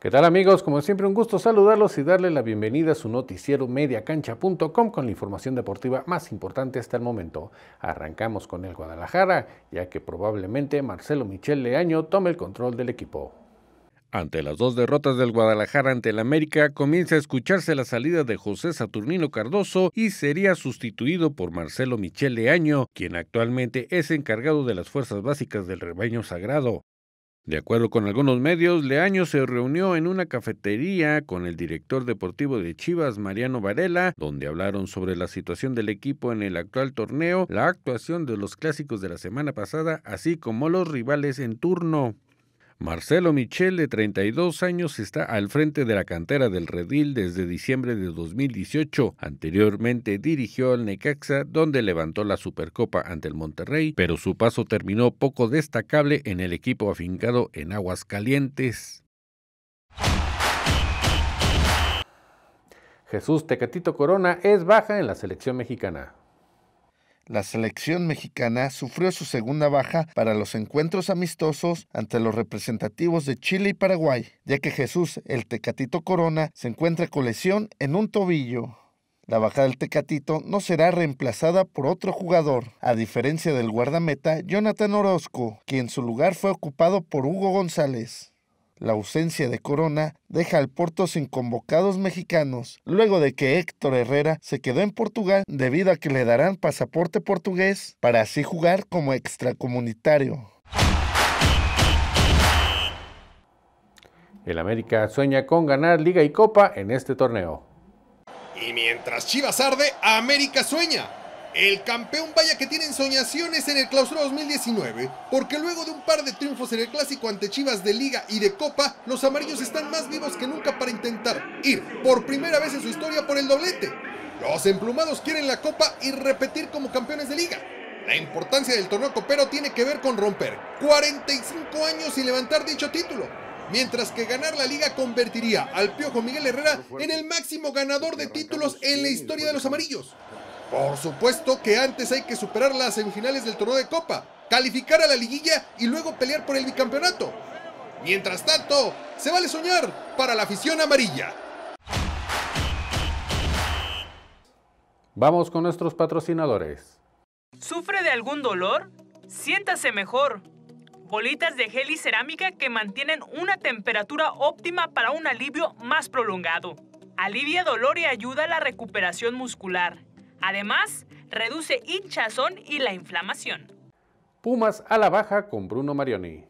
¿Qué tal amigos? Como siempre un gusto saludarlos y darle la bienvenida a su noticiero mediacancha.com con la información deportiva más importante hasta el momento. Arrancamos con el Guadalajara, ya que probablemente Marcelo Michel Leaño tome el control del equipo. Ante las dos derrotas del Guadalajara ante el América, comienza a escucharse la salida de José Saturnino Cardoso y sería sustituido por Marcelo Michel Leaño, quien actualmente es encargado de las fuerzas básicas del rebaño sagrado. De acuerdo con algunos medios, Leaño se reunió en una cafetería con el director deportivo de Chivas, Mariano Varela, donde hablaron sobre la situación del equipo en el actual torneo, la actuación de los clásicos de la semana pasada, así como los rivales en turno. Marcelo Michel, de 32 años, está al frente de la cantera del Redil desde diciembre de 2018. Anteriormente dirigió al Necaxa, donde levantó la Supercopa ante el Monterrey, pero su paso terminó poco destacable en el equipo afincado en Aguascalientes. Jesús Tecatito Corona es baja en la selección mexicana. La selección mexicana sufrió su segunda baja para los encuentros amistosos ante los representativos de Chile y Paraguay, ya que Jesús, el Tecatito Corona, se encuentra con lesión en un tobillo. La baja del Tecatito no será reemplazada por otro jugador, a diferencia del guardameta Jonathan Orozco, quien su lugar fue ocupado por Hugo González. La ausencia de Corona deja al puerto sin convocados mexicanos, luego de que Héctor Herrera se quedó en Portugal debido a que le darán pasaporte portugués para así jugar como extracomunitario. El América sueña con ganar Liga y Copa en este torneo. Y mientras Chivas arde, América sueña el campeón vaya que tiene ensoñaciones en el clausura 2019, porque luego de un par de triunfos en el clásico ante Chivas de Liga y de Copa, los amarillos están más vivos que nunca para intentar ir por primera vez en su historia por el doblete. Los emplumados quieren la Copa y repetir como campeones de Liga. La importancia del torneo copero tiene que ver con romper 45 años y levantar dicho título, mientras que ganar la liga convertiría al Piojo Miguel Herrera en el máximo ganador de títulos en la historia de los amarillos. Por supuesto que antes hay que superar las semifinales del torneo de Copa, calificar a la liguilla y luego pelear por el bicampeonato. Mientras tanto, se vale soñar para la afición amarilla. Vamos con nuestros patrocinadores. ¿Sufre de algún dolor? Siéntase mejor. Bolitas de gel y cerámica que mantienen una temperatura óptima para un alivio más prolongado. Alivia dolor y ayuda a la recuperación muscular. Además, reduce hinchazón y la inflamación. Pumas a la baja con Bruno Marioni.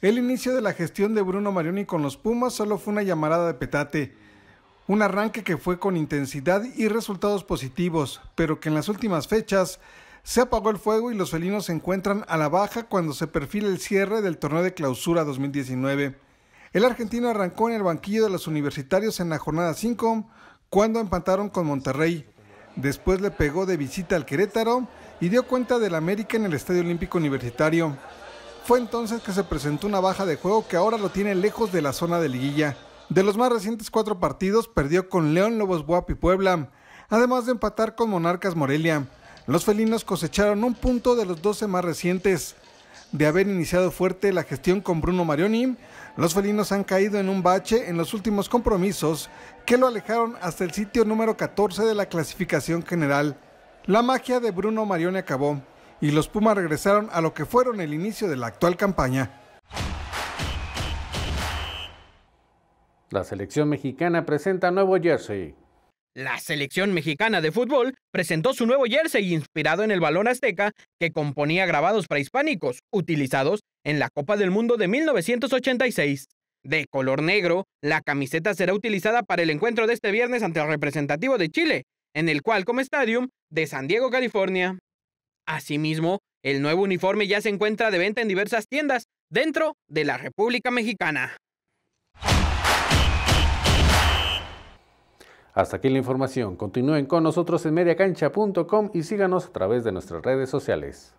El inicio de la gestión de Bruno Marioni con los Pumas solo fue una llamarada de petate. Un arranque que fue con intensidad y resultados positivos, pero que en las últimas fechas se apagó el fuego y los felinos se encuentran a la baja cuando se perfila el cierre del torneo de clausura 2019. El argentino arrancó en el banquillo de los universitarios en la jornada 5 cuando empataron con Monterrey, Después le pegó de visita al Querétaro y dio cuenta del América en el Estadio Olímpico Universitario. Fue entonces que se presentó una baja de juego que ahora lo tiene lejos de la zona de liguilla. De los más recientes cuatro partidos perdió con León Lobos Buap y Puebla, además de empatar con Monarcas Morelia. Los felinos cosecharon un punto de los 12 más recientes de haber iniciado fuerte la gestión con Bruno Marioni, los felinos han caído en un bache en los últimos compromisos que lo alejaron hasta el sitio número 14 de la clasificación general. La magia de Bruno Marioni acabó y los Pumas regresaron a lo que fueron el inicio de la actual campaña. La selección mexicana presenta nuevo jersey. La selección mexicana de fútbol presentó su nuevo jersey inspirado en el balón azteca que componía grabados prehispánicos utilizados en la Copa del Mundo de 1986. De color negro, la camiseta será utilizada para el encuentro de este viernes ante el representativo de Chile, en el Qualcomm Stadium de San Diego, California. Asimismo, el nuevo uniforme ya se encuentra de venta en diversas tiendas dentro de la República Mexicana. Hasta aquí la información. Continúen con nosotros en mediacancha.com y síganos a través de nuestras redes sociales.